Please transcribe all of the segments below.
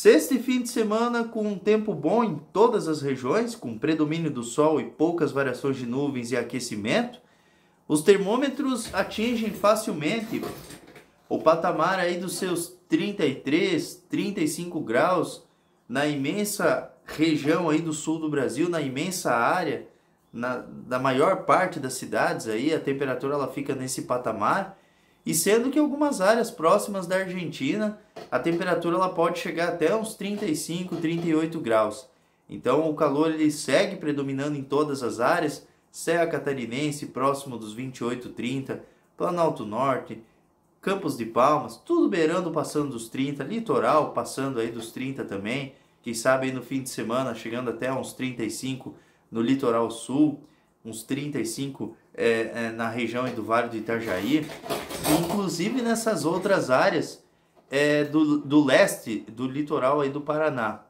Sexto e fim de semana com um tempo bom em todas as regiões, com predomínio do sol e poucas variações de nuvens e aquecimento. Os termômetros atingem facilmente o patamar aí dos seus 33, 35 graus na imensa região aí do sul do Brasil, na imensa área, na, da maior parte das cidades aí, a temperatura ela fica nesse patamar. E sendo que algumas áreas próximas da Argentina, a temperatura ela pode chegar até uns 35, 38 graus. Então o calor ele segue predominando em todas as áreas, Serra Catarinense próximo dos 28, 30, Planalto Norte, Campos de Palmas, tudo beirando passando dos 30, litoral passando aí dos 30 também, quem sabe no fim de semana chegando até uns 35 no litoral sul, uns 35 é, é, na região do Vale do Itajaí, inclusive nessas outras áreas é, do, do leste, do litoral aí do Paraná.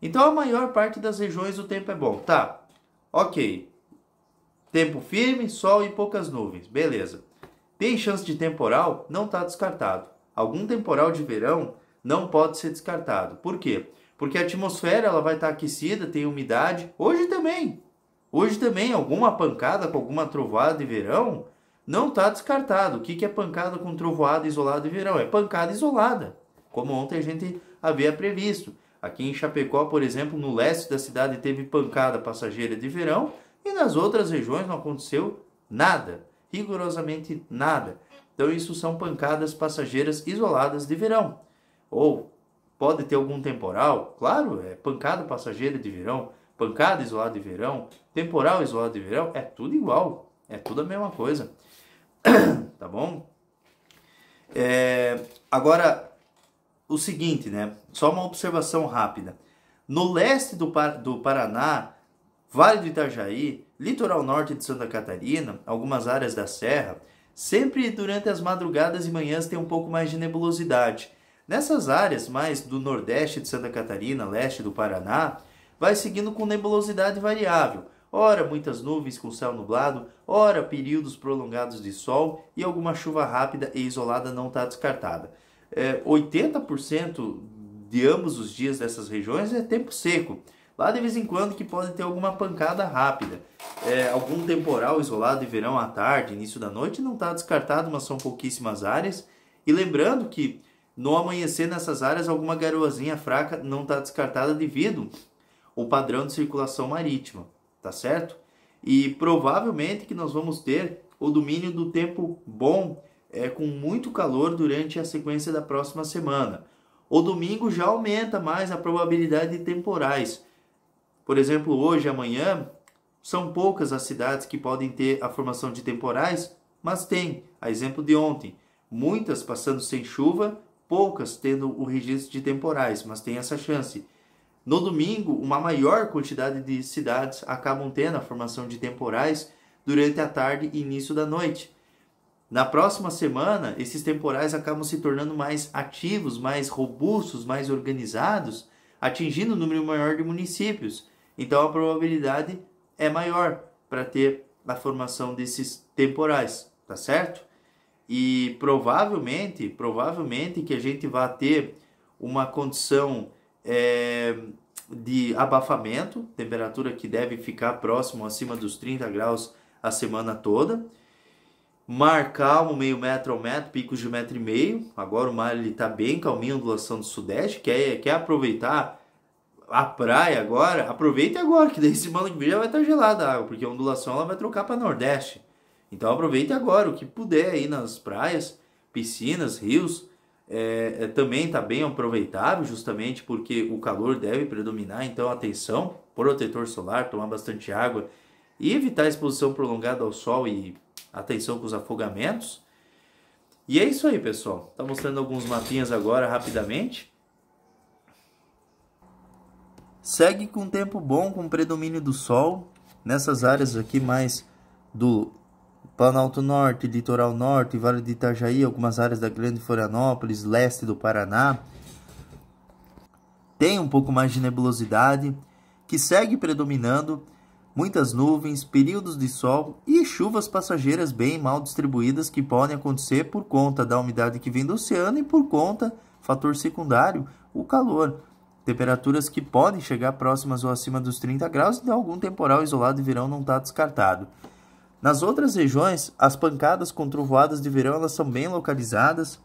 Então a maior parte das regiões o tempo é bom. Tá, ok. Tempo firme, sol e poucas nuvens, beleza. Tem chance de temporal? Não está descartado. Algum temporal de verão não pode ser descartado. Por quê? Porque a atmosfera ela vai estar tá aquecida, tem umidade. Hoje também, Hoje também, alguma pancada com alguma trovoada de verão não está descartado. O que, que é pancada com trovoada isolada de verão? É pancada isolada, como ontem a gente havia previsto. Aqui em Chapecó, por exemplo, no leste da cidade teve pancada passageira de verão e nas outras regiões não aconteceu nada, rigorosamente nada. Então isso são pancadas passageiras isoladas de verão. Ou pode ter algum temporal, claro, é pancada passageira de verão, pancada isolada de verão, temporal isolado de verão, é tudo igual, é tudo a mesma coisa, tá bom? É, agora, o seguinte, né? Só uma observação rápida. No leste do, do Paraná, Vale do Itajaí, litoral norte de Santa Catarina, algumas áreas da Serra, sempre durante as madrugadas e manhãs tem um pouco mais de nebulosidade. Nessas áreas mais do nordeste de Santa Catarina, leste do Paraná, vai seguindo com nebulosidade variável, ora muitas nuvens com céu nublado, ora períodos prolongados de sol e alguma chuva rápida e isolada não está descartada. É, 80% de ambos os dias dessas regiões é tempo seco. Lá de vez em quando que pode ter alguma pancada rápida. É, algum temporal isolado de verão à tarde, início da noite, não está descartado, mas são pouquíssimas áreas. E lembrando que no amanhecer nessas áreas, alguma garoazinha fraca não está descartada devido o padrão de circulação marítima, tá certo? E provavelmente que nós vamos ter o domínio do tempo bom é, com muito calor durante a sequência da próxima semana. O domingo já aumenta mais a probabilidade de temporais. Por exemplo, hoje amanhã são poucas as cidades que podem ter a formação de temporais, mas tem, a exemplo de ontem. Muitas passando sem chuva, poucas tendo o registro de temporais, mas tem essa chance. No domingo, uma maior quantidade de cidades acabam tendo a formação de temporais durante a tarde e início da noite. Na próxima semana, esses temporais acabam se tornando mais ativos, mais robustos, mais organizados, atingindo um número maior de municípios. Então a probabilidade é maior para ter a formação desses temporais, tá certo? E provavelmente, provavelmente que a gente vai ter uma condição é, de abafamento, temperatura que deve ficar próximo acima dos 30 graus a semana toda. Mar calmo, meio metro ao metro, picos de metro e meio. Agora o mar está bem calminho, ondulação do sudeste. Quer, quer aproveitar a praia agora? Aproveita agora, que daí semana que vem já vai estar gelada a água, porque a ondulação ela vai trocar para nordeste. Então aproveite agora o que puder aí nas praias, piscinas, rios é, é, também está bem aproveitável, justamente porque o calor deve predominar, então atenção, protetor solar, tomar bastante água e evitar exposição prolongada ao sol e atenção com os afogamentos. E é isso aí, pessoal. Tá mostrando alguns mapinhas agora rapidamente. Segue com tempo bom, com predomínio do sol nessas áreas aqui mais do Planalto Norte, Litoral Norte, Vale de Itajaí, algumas áreas da Grande Florianópolis, leste do Paraná. Tem um pouco mais de nebulosidade, que segue predominando, muitas nuvens, períodos de sol e chuvas passageiras bem mal distribuídas que podem acontecer por conta da umidade que vem do oceano e por conta, fator secundário, o calor. Temperaturas que podem chegar próximas ou acima dos 30 graus e então algum temporal isolado de verão não está descartado. Nas outras regiões, as pancadas com trovoadas de verão elas são bem localizadas.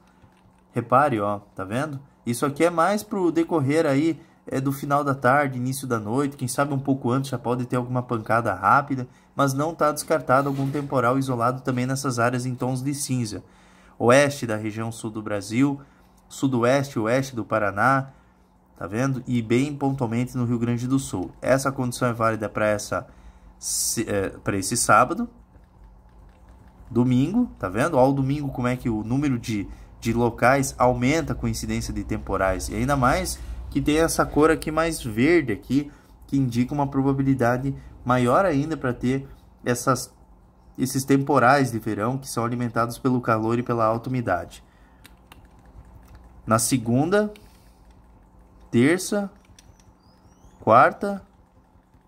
Repare, ó, tá vendo? Isso aqui é mais pro decorrer aí é, do final da tarde, início da noite, quem sabe um pouco antes já pode ter alguma pancada rápida, mas não está descartado algum temporal isolado também nessas áreas em tons de cinza. Oeste da região sul do Brasil, sudoeste, oeste do Paraná, tá vendo? E bem pontualmente no Rio Grande do Sul. Essa condição é válida para essa é, para esse sábado, domingo, tá vendo? Ao domingo como é que o número de, de locais aumenta com incidência de temporais. E ainda mais que tem essa cor aqui mais verde aqui, que indica uma probabilidade maior ainda para ter essas, esses temporais de verão que são alimentados pelo calor e pela alta umidade. Na segunda, terça, quarta,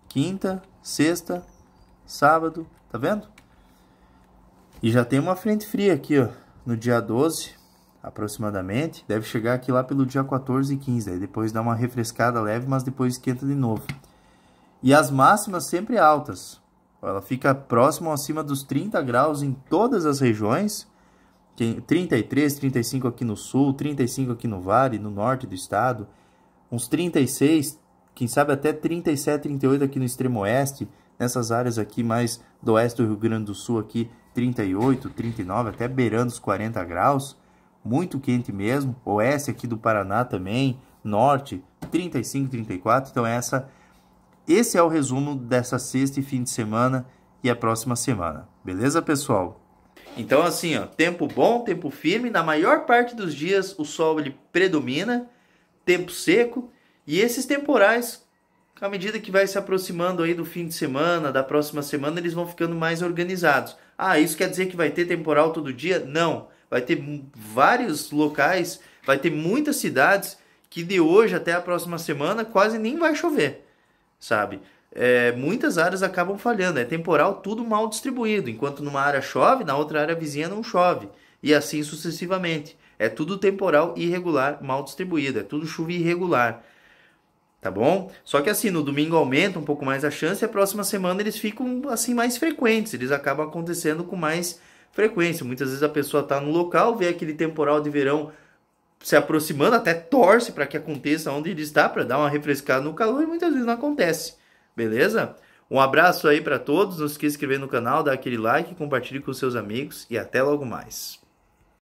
quinta, sexta, sábado, tá vendo? E já tem uma frente fria aqui, ó, no dia 12, aproximadamente. Deve chegar aqui lá pelo dia 14 e 15, aí depois dá uma refrescada leve, mas depois esquenta de novo. E as máximas sempre altas. Ela fica próximo acima dos 30 graus em todas as regiões. 33, 35 aqui no sul, 35 aqui no vale, no norte do estado. Uns 36, quem sabe até 37, 38 aqui no extremo oeste. Nessas áreas aqui mais do oeste do Rio Grande do Sul aqui 38, 39, até beirando os 40 graus, muito quente mesmo. Oeste aqui do Paraná também, norte, 35, 34. Então essa esse é o resumo dessa sexta e fim de semana e a próxima semana. Beleza, pessoal? Então assim, ó, tempo bom, tempo firme, na maior parte dos dias o sol ele predomina, tempo seco e esses temporais à medida que vai se aproximando aí do fim de semana, da próxima semana, eles vão ficando mais organizados. Ah, isso quer dizer que vai ter temporal todo dia? Não. Vai ter vários locais, vai ter muitas cidades que de hoje até a próxima semana quase nem vai chover, sabe? É, muitas áreas acabam falhando, é temporal tudo mal distribuído. Enquanto numa área chove, na outra área vizinha não chove. E assim sucessivamente. É tudo temporal irregular, mal distribuído, é tudo chuva irregular tá bom? Só que assim, no domingo aumenta um pouco mais a chance e a próxima semana eles ficam assim mais frequentes, eles acabam acontecendo com mais frequência. Muitas vezes a pessoa está no local, vê aquele temporal de verão se aproximando, até torce para que aconteça onde ele está, para dar uma refrescada no calor e muitas vezes não acontece, beleza? Um abraço aí para todos, não se esqueça de se inscrever no canal, dar aquele like, compartilhe com seus amigos e até logo mais.